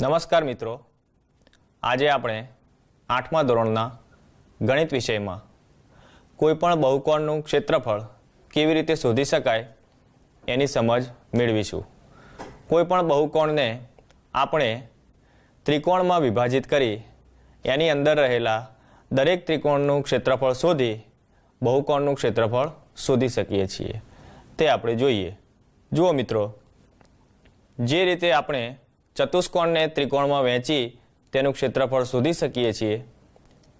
નમસ્કાર મિત્રો આજે આપણે આઠમા ધોરણના ગણિત વિષયમાં કોઈપણ બહુકોણનું ક્ષેત્રફળ કેવી રીતે શોધી શકાય એની સમજ મેળવીશું કોઈપણ બહુકોણને આપણે ત્રિકોણમાં વિભાજિત કરી એની અંદર રહેલા દરેક ત્રિકોણનું ક્ષેત્રફળ શોધી બહુકોણનું ક્ષેત્રફળ શોધી શકીએ છીએ તે આપણે જોઈએ જુઓ મિત્રો જે રીતે આપણે ચતુષ્કોણને ત્રિકોણમાં વહેંચી તેનું ક્ષેત્રફળ શોધી શકીએ છીએ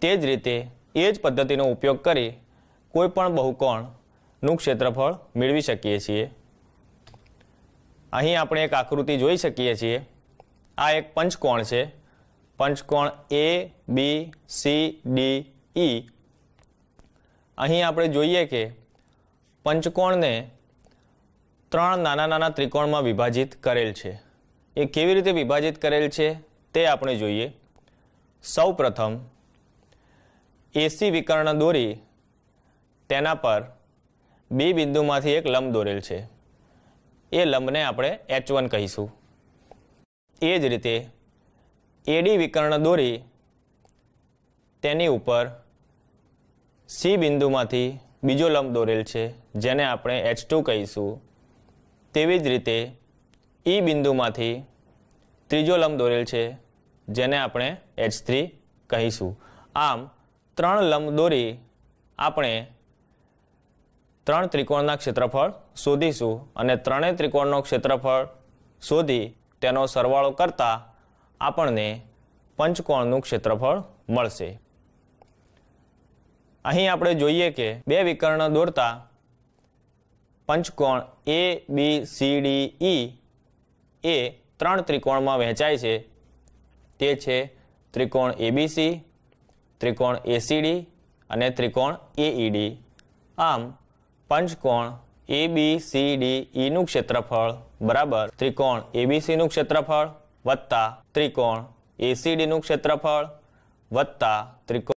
તે જ રીતે એ જ પદ્ધતિનો ઉપયોગ કરી કોઈપણ બહુકોણનું ક્ષેત્રફળ મેળવી શકીએ છીએ અહીં આપણે એક આકૃતિ જોઈ શકીએ છીએ આ એક પંચકોણ છે પંચકોણ એ બી સી ડી ઈ અહીં આપણે જોઈએ કે પંચકોણને ત્રણ નાના નાના ત્રિકોણમાં વિભાજિત કરેલ છે એ કેવી રીતે વિભાજિત કરેલ છે તે આપણે જોઈએ સૌ પ્રથમ એસી વિકર્ણ દોરી તેના પર બે બિંદુમાંથી એક લંબ દોરેલ છે એ લંબને આપણે એચ વન કહીશું એ જ રીતે એડી વિકર્ણ દોરી તેની ઉપર સી બિંદુમાંથી બીજો લંબ દોરેલ છે જેને આપણે એચ ટુ કહીશું તેવી જ રીતે ઈ બિંદુમાંથી ત્રીજો લંબ દોરેલ છે જેને આપણે એચ થ્રી કહીશું આમ ત્રણ લંબ દોરી આપણે ત્રણ ત્રિકોણના ક્ષેત્રફળ શોધીશું અને ત્રણેય ત્રિકોણનો ક્ષેત્રફળ શોધી તેનો સરવાળો કરતા આપણને પંચકોણનું ક્ષેત્રફળ મળશે અહીં આપણે જોઈએ કે બે વિકર્ણ દોરતા પંચકોણ એ બી સી ડી ઈ એ ત્રણ ત્રિકોણમાં વહેંચાય છે તે છે ત્રિકોણ એબીસી ત્રિકોણ એસીડી અને ત્રિકોણ એઈડી e આમ પંચકોણ એ બી સી ડી ઈનું ક્ષેત્રફળ બરાબર ત્રિકોણ એબીસીનું ક્ષેત્રફળ વત્તા ત્રિકોણ એસીડીનું ક્ષેત્રફળ વત્તા ત્રિકોણ